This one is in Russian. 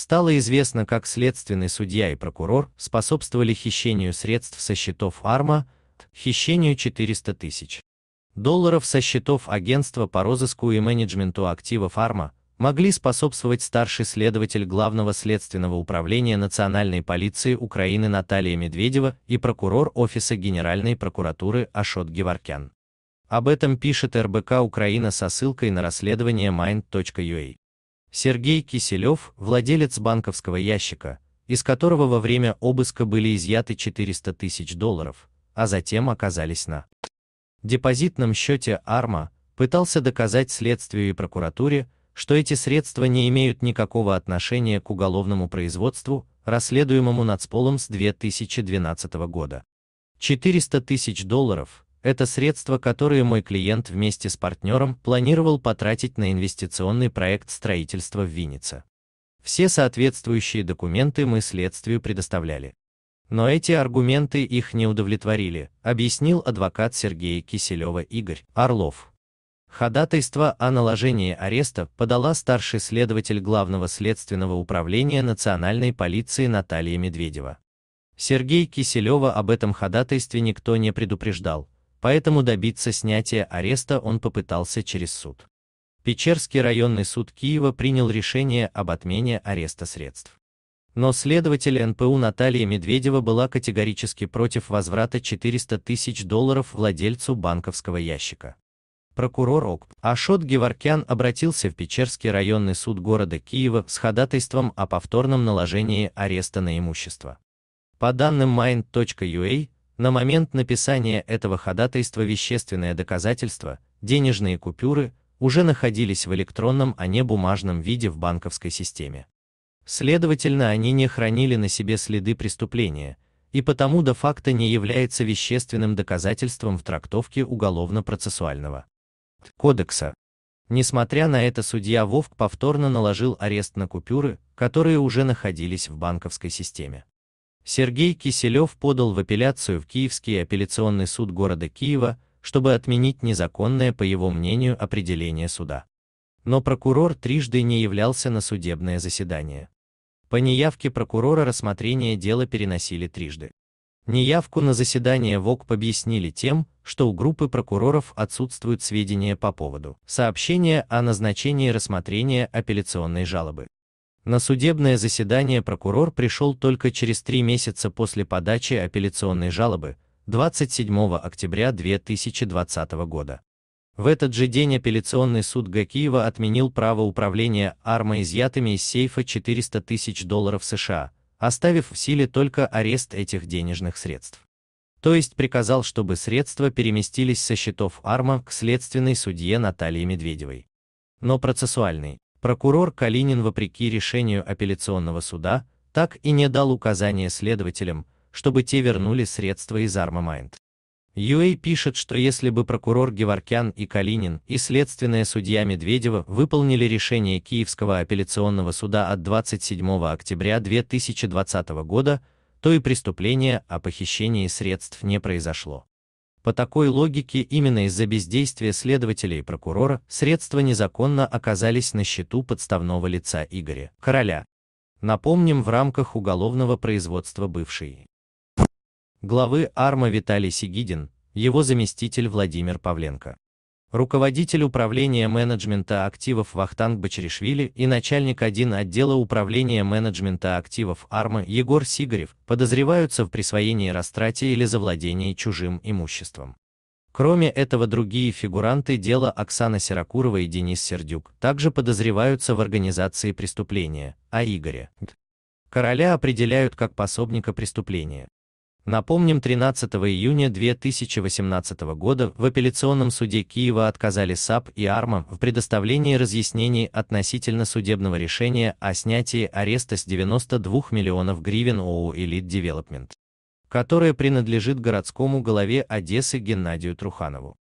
стало известно, как следственный судья и прокурор способствовали хищению средств со счетов Арма, хищению 400 тысяч долларов со счетов агентства по розыску и менеджменту активов Арма, могли способствовать старший следователь Главного следственного управления Национальной полиции Украины Наталья Медведева и прокурор Офиса Генеральной прокуратуры Ашот Геворкян. Об этом пишет РБК Украина со ссылкой на расследование mind.ua. Сергей Киселев, владелец банковского ящика, из которого во время обыска были изъяты 400 тысяч долларов, а затем оказались на депозитном счете Арма, пытался доказать следствию и прокуратуре, что эти средства не имеют никакого отношения к уголовному производству, расследуемому нацполом с 2012 года. 400 тысяч долларов, это средства, которые мой клиент вместе с партнером планировал потратить на инвестиционный проект строительства в Виннице. Все соответствующие документы мы следствию предоставляли. Но эти аргументы их не удовлетворили, объяснил адвокат Сергея Киселева Игорь Орлов. Ходатайство о наложении ареста подала старший следователь Главного следственного управления Национальной полиции Наталья Медведева. Сергей Киселева об этом ходатайстве никто не предупреждал, поэтому добиться снятия ареста он попытался через суд. Печерский районный суд Киева принял решение об отмене ареста средств. Но следователь НПУ Наталья Медведева была категорически против возврата 400 тысяч долларов владельцу банковского ящика. Прокурор ОК Ашот Геворкян обратился в Печерский районный суд города Киева с ходатайством о повторном наложении ареста на имущество. По данным mind.ua, на момент написания этого ходатайства вещественное доказательство, денежные купюры, уже находились в электронном, а не бумажном виде в банковской системе. Следовательно, они не хранили на себе следы преступления, и потому до факта не является вещественным доказательством в трактовке уголовно-процессуального кодекса. Несмотря на это, судья Вовк повторно наложил арест на купюры, которые уже находились в банковской системе. Сергей Киселев подал в апелляцию в Киевский апелляционный суд города Киева, чтобы отменить незаконное, по его мнению, определение суда. Но прокурор трижды не являлся на судебное заседание. По неявке прокурора рассмотрение дела переносили трижды. Неявку на заседание ВОК объяснили тем, что у группы прокуроров отсутствуют сведения по поводу сообщения о назначении рассмотрения апелляционной жалобы. На судебное заседание прокурор пришел только через три месяца после подачи апелляционной жалобы 27 октября 2020 года. В этот же день апелляционный суд г Киева отменил право управления арма из сейфа 400 тысяч долларов США, оставив в силе только арест этих денежных средств. То есть приказал, чтобы средства переместились со счетов арма к следственной судье Наталье Медведевой. Но процессуальный, Прокурор Калинин, вопреки решению апелляционного суда, так и не дал указания следователям, чтобы те вернули средства из Армамайнд. UA пишет, что если бы прокурор Геворкян и Калинин и следственная судья Медведева выполнили решение Киевского апелляционного суда от 27 октября 2020 года, то и преступление о похищении средств не произошло. По такой логике именно из-за бездействия следователей и прокурора средства незаконно оказались на счету подставного лица Игоря Короля. Напомним, в рамках уголовного производства бывший главы Арма Виталий Сигидин, его заместитель Владимир Павленко руководитель управления менеджмента активов Вахтанг Бачаришвили и начальник 1 отдела управления менеджмента активов АРМА Егор Сигарев подозреваются в присвоении растрате или завладении чужим имуществом. Кроме этого другие фигуранты дела Оксана Сирокурова и Денис Сердюк также подозреваются в организации преступления, а Игоря Короля определяют как пособника преступления. Напомним, 13 июня 2018 года в апелляционном суде Киева отказали САП и АРМА в предоставлении разъяснений относительно судебного решения о снятии ареста с 92 миллионов гривен ООО «Элит Девелопмент», которое принадлежит городскому главе Одессы Геннадию Труханову.